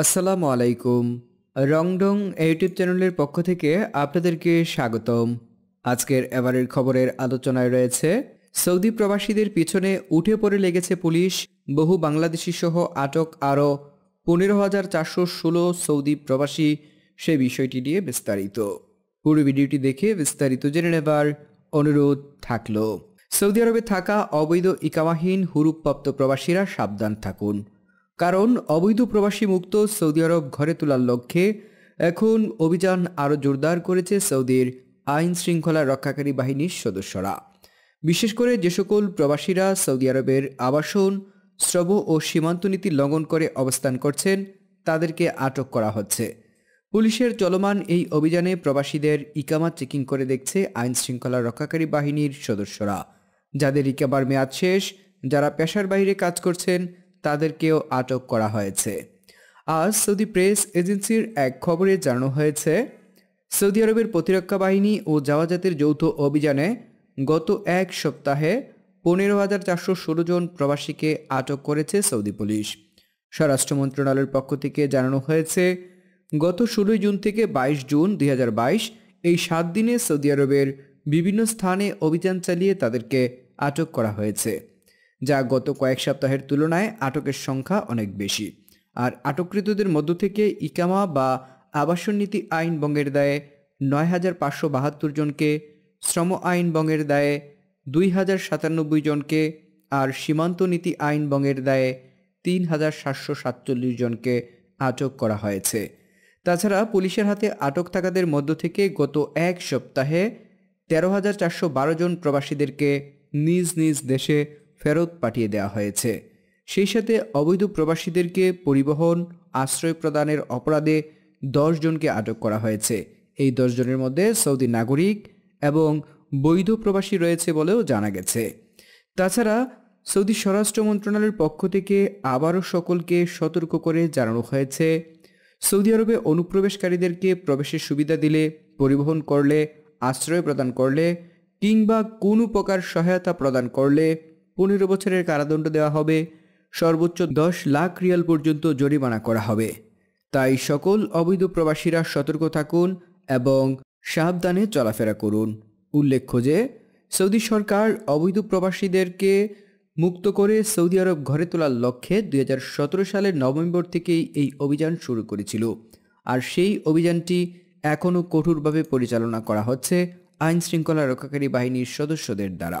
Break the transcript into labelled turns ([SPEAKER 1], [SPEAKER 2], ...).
[SPEAKER 1] আসসালামু আলাইকুম রংডং ইউটিউব চ্যানেলের পক্ষ থেকে আপনাদেরকে স্বাগতম আজকের এবারের খবরের আলোচনায় রয়েছে সৌদি প্রবাসীদের পিছনে উঠে পড়ে লেগেছে পুলিশ বহু বাংলাদেশি সহ আটক আরও পনেরো হাজার চারশো ষোলো সৌদি প্রবাসী সে বিষয়টি নিয়ে বিস্তারিত পুরো ভিডিওটি দেখে বিস্তারিত জেনে নেবার অনুরোধ থাকল সৌদি আরবে থাকা অবৈধ ইকামাহীন হুরুপ্রাপ্ত প্রবাসীরা সাবধান থাকুন কারণ অবৈধ প্রবাসী মুক্ত সৌদি আরব ঘরে তোলার লক্ষ্যে এখন অভিযান আরও জোরদার করেছে সৌদির আইন শৃঙ্খলা রক্ষাকারী বাহিনীর সদস্যরা বিশেষ করে যে সকল প্রবাসীরা সৌদি আরবের আবাসন শ্রব ও সীমান্ত নীতি লঙ্ঘন করে অবস্থান করছেন তাদেরকে আটক করা হচ্ছে পুলিশের চলমান এই অভিযানে প্রবাসীদের ইকামা চেকিং করে দেখছে আইন শৃঙ্খলা রক্ষাকারী বাহিনীর সদস্যরা যাদের ইকামার মেয়াদ শেষ যারা পেশার বাইরে কাজ করছেন তাদেরকেও আটক করা হয়েছে আজ সৌদি প্রেস এজেন্সির এক খবরে জানানো হয়েছে সৌদি আরবের প্রতিরক্ষা বাহিনী ও জাওয়াজাতের যৌথ অভিযানে গত এক সপ্তাহে পনেরো হাজার চারশো ষোলো জন প্রবাসীকে আটক করেছে সৌদি পুলিশ স্বরাষ্ট্র মন্ত্রণালয়ের পক্ষ থেকে জানানো হয়েছে গত ষোলোই জুন থেকে ২২ জুন দুই এই সাত দিনে সৌদি আরবের বিভিন্ন স্থানে অভিযান চালিয়ে তাদেরকে আটক করা হয়েছে যা গত কয়েক সপ্তাহের তুলনায় আটকের সংখ্যা অনেক বেশি আর আটককৃতদের মধ্য থেকে ইকামা বা আবাসন নীতি আইন বঙ্গের দায়ে নয় হাজার পাঁচশো বাহাত্তর জনকে শ্রম আইন বঙ্গের দায়ে দুই হাজার সাতানব্বই জনকে আর সীমান্ত নীতি আইন বঙ্গের দায়ে তিন হাজার সাতশো সাতচল্লিশ জনকে আটক করা হয়েছে তাছাড়া পুলিশের হাতে আটক থাকাদের মধ্য থেকে গত এক সপ্তাহে তেরো হাজার চারশো বারো জন প্রবাসীদেরকে নিজ নিজ দেশে ফেরত পাঠিয়ে দেওয়া হয়েছে সেই সাথে অবৈধ প্রবাসীদেরকে পরিবহন আশ্রয় প্রদানের অপরাধে দশ জনকে আটক করা হয়েছে এই দশ জনের মধ্যে সৌদি নাগরিক এবং বৈধ প্রবাসী রয়েছে বলেও জানা গেছে তাছাড়া সৌদি স্বরাষ্ট্র মন্ত্রণালয়ের পক্ষ থেকে আবারও সকলকে সতর্ক করে জানানো হয়েছে সৌদি আরবে অনুপ্রবেশকারীদেরকে প্রবেশের সুবিধা দিলে পরিবহন করলে আশ্রয় প্রদান করলে কিংবা কোনো প্রকার সহায়তা প্রদান করলে পনেরো বছরের কারাদণ্ড দেওয়া হবে সর্বোচ্চ দশ লাখ রিয়াল পর্যন্ত জরিমানা করা হবে তাই সকল অবৈধ প্রবাসীরা সতর্ক থাকুন এবং সাবধানে চলাফেরা করুন উল্লেখ্য যে সৌদি সরকার অবৈধ প্রবাসীদেরকে মুক্ত করে সৌদি আরব ঘরে তোলার লক্ষ্যে দুই সালের নভেম্বর থেকেই এই অভিযান শুরু করেছিল আর সেই অভিযানটি এখনও কঠোরভাবে পরিচালনা করা হচ্ছে আইন শৃঙ্খলা রক্ষাকারী বাহিনীর সদস্যদের দ্বারা